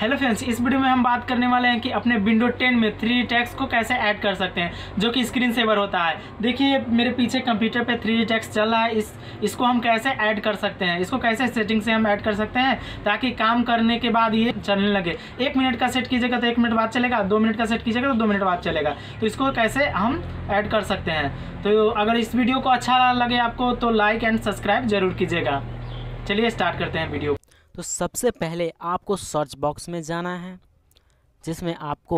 hello friends इस video में हम बात करने वाले हैं कि अपने विंडो 10 में थ्री टैक्स को कैसे ऐड कर सकते हैं जो कि स्क्रीन सेवर होता है देखिए मेरे पीछे कंप्यूटर पे थ्री टैक्स चल रहा है इस इसको हम कैसे ऐड कर सकते हैं इसको कैसे सेटिंग से हम ऐड कर सकते हैं ताकि काम करने के बाद ये चलने लगे एक मिनट का सेट कीजिएगा तो एक मिनट बाद चलेगा दो मिनट का सेट कीजिएगा तो दो मिनट बाद चलेगा तो इसको कैसे हम ऐड कर सकते हैं तो अगर इस वीडियो को अच्छा लगे आपको तो लाइक एंड सब्सक्राइब जरूर कीजिएगा चलिए स्टार्ट करते हैं वीडियो तो सबसे पहले आपको सर्च बॉक्स में जाना है जिसमें आपको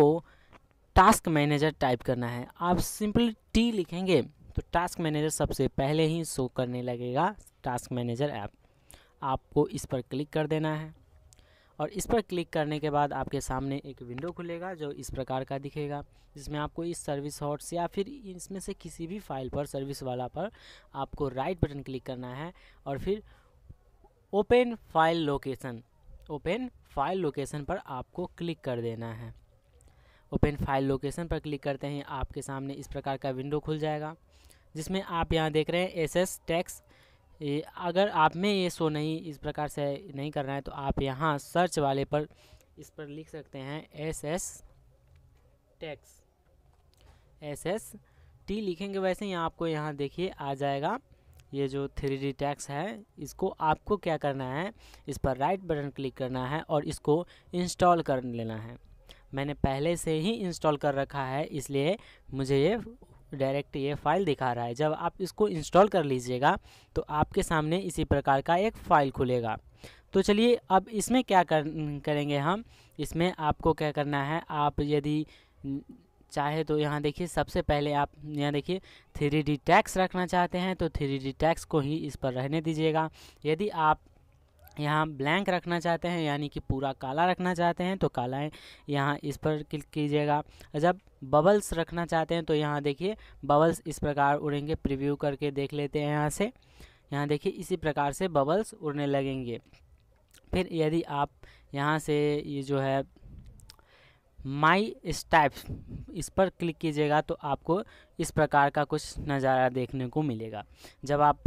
टास्क मैनेजर टाइप करना है आप सिंपली टी लिखेंगे तो टास्क मैनेजर सबसे पहले ही शो करने लगेगा टास्क मैनेजर ऐप आपको इस पर क्लिक कर देना है और इस पर क्लिक करने के बाद आपके सामने एक विंडो खुलेगा जो इस प्रकार का दिखेगा जिसमें आपको इस सर्विस हॉट्स या फिर इसमें से किसी भी फाइल पर सर्विस वाला पर आपको राइट बटन क्लिक करना है और फिर open file location open file location पर आपको क्लिक कर देना है ओपन फाइल लोकेशन पर क्लिक करते ही आपके सामने इस प्रकार का विंडो खुल जाएगा जिसमें आप यहाँ देख रहे हैं एस एस टैक्स अगर आप में ये शो नहीं इस प्रकार से नहीं करना है तो आप यहाँ सर्च वाले पर इस पर लिख सकते हैं S S text S S T लिखेंगे वैसे ही आपको यहाँ देखिए आ जाएगा ये जो थ्री डी टैक्स है इसको आपको क्या करना है इस पर राइट बटन क्लिक करना है और इसको इंस्टॉल कर लेना है मैंने पहले से ही इंस्टॉल कर रखा है इसलिए मुझे ये डायरेक्ट ये फाइल दिखा रहा है जब आप इसको इंस्टॉल कर लीजिएगा तो आपके सामने इसी प्रकार का एक फ़ाइल खुलेगा तो चलिए अब इसमें क्या कर, करेंगे हम इसमें आपको क्या करना है आप यदि चाहे तो यहाँ देखिए सबसे पहले आप यहाँ देखिए थ्री डी टैक्स रखना चाहते हैं तो थ्री डी टैक्स को ही इस पर रहने दीजिएगा यदि आप यहाँ ब्लैंक रखना चाहते हैं यानी कि पूरा काला रखना चाहते हैं तो काला है यहाँ इस पर क्लिक कीजिएगा जब बबल्स रखना चाहते हैं तो यहाँ देखिए बबल्स इस प्रकार उड़ेंगे प्रिव्यू करके देख लेते हैं यहाँ से यहाँ देखिए इसी प्रकार से बबल्स उड़ने लगेंगे फिर यदि आप यहाँ से ये जो है माई स्टाइप इस पर क्लिक कीजिएगा तो आपको इस प्रकार का कुछ नज़ारा देखने को मिलेगा जब आप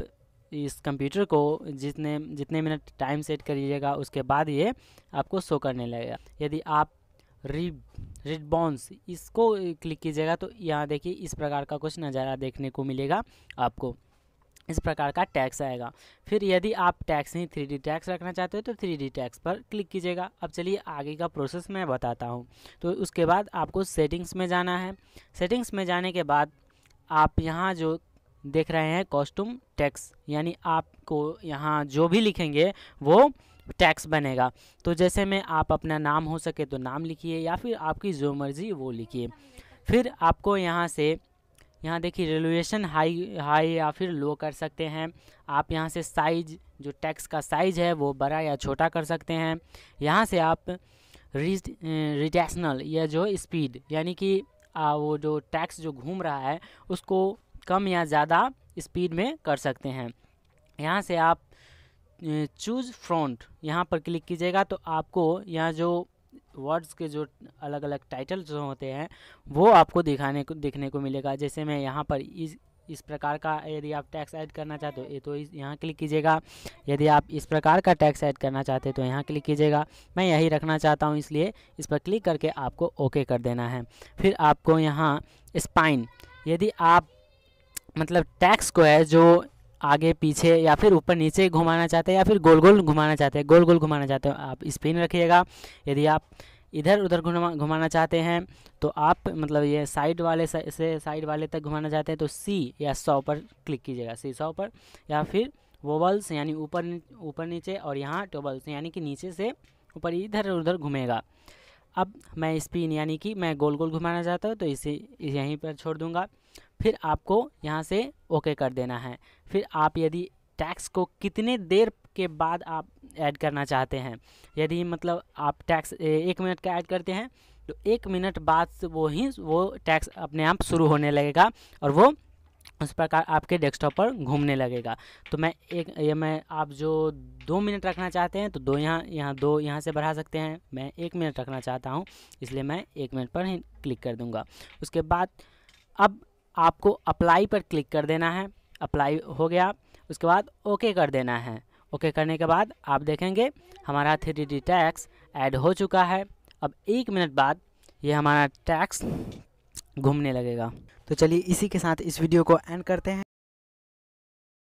इस कंप्यूटर को जितने जितने मिनट टाइम सेट करिएगा उसके बाद ये आपको शो करने लगेगा यदि आप रिब रिडबॉन्स इसको क्लिक कीजिएगा तो यहाँ देखिए इस प्रकार का कुछ नज़ारा देखने को मिलेगा आपको इस प्रकार का टैक्स आएगा फिर यदि आप टैक्स नहीं थ्री डी टैक्स रखना चाहते हो तो थ्री डी टैक्स पर क्लिक कीजिएगा अब चलिए आगे का प्रोसेस मैं बताता हूँ तो उसके बाद आपको सेटिंग्स में जाना है सेटिंग्स में जाने के बाद आप यहाँ जो देख रहे हैं कॉस्ट्यूम टैक्स यानी आपको यहाँ जो भी लिखेंगे वो टैक्स बनेगा तो जैसे में आप अपना नाम हो सके तो नाम लिखिए या फिर आपकी जो मर्ज़ी वो लिखिए फिर आपको यहाँ से यहाँ देखिए रेलुएशन हाई हाई या फिर लो कर सकते हैं आप यहाँ से साइज जो टैक्स का साइज है वो बड़ा या छोटा कर सकते हैं यहाँ से आप रिटेशनल या जो स्पीड यानी कि वो जो टैक्स जो घूम रहा है उसको कम या ज़्यादा स्पीड में कर सकते हैं यहाँ से आप चूज़ फ्रंट यहाँ पर क्लिक कीजिएगा तो आपको यहाँ जो वर्ड्स के जो अलग अलग टाइटल जो होते हैं वो आपको दिखाने को देखने को मिलेगा जैसे मैं यहाँ पर इस इस प्रकार का यदि आप टैक्स ऐड करना चाहते हो ये तो यहाँ क्लिक कीजिएगा यदि आप इस प्रकार का टैक्स ऐड करना चाहते हो तो यहाँ क्लिक कीजिएगा मैं यही रखना चाहता हूँ इसलिए इस पर क्लिक करके आपको ओके कर देना है फिर आपको यहाँ स्पाइन यदि आप मतलब टैक्स को है जो आगे पीछे या फिर ऊपर नीचे घुमाना चाहते हैं या फिर गोल गोल घुमाना चाहते हैं गोल गोल घुमाना चाहते हो आप स्पिन रखिएगा यदि आप इधर उधर घुमाना चाहते हैं तो आप मतलब ये साइड वाले से साइड वाले तक घुमाना चाहते हैं तो सी या सौ पर क्लिक कीजिएगा सी सौ पर या फिर वोबल्स यानी ऊपर ऊपर नीचे और यहाँ टोबल्स यानी कि नीचे से ऊपर इधर उधर घूमेगा अब मैं स्पिन यानी कि मैं गोल गोल घुमाना चाहता हूँ तो इसे यहीं पर छोड़ दूँगा फिर आपको यहाँ से ओके कर देना है फिर आप यदि टैक्स को कितने देर के बाद आप ऐड करना चाहते हैं यदि मतलब आप टैक्स एक मिनट का ऐड करते हैं तो एक मिनट बाद वो ही वो टैक्स अपने आप शुरू होने लगेगा और वो उस प्रकार आपके डेस्कटॉप पर घूमने लगेगा तो मैं एक ये मैं आप जो दो मिनट रखना चाहते हैं तो दो यहाँ यहाँ दो यहाँ से बढ़ा सकते हैं मैं एक मिनट रखना चाहता हूँ इसलिए मैं एक मिनट पर ही क्लिक कर दूँगा उसके बाद अब आपको अप्लाई पर क्लिक कर देना है अप्लाई हो गया उसके बाद ओके कर देना है ओके करने के बाद आप देखेंगे हमारा थ्री डी टैक्स ऐड हो चुका है अब एक मिनट बाद ये हमारा टैक्स घूमने लगेगा तो चलिए इसी के साथ इस वीडियो को एंड करते हैं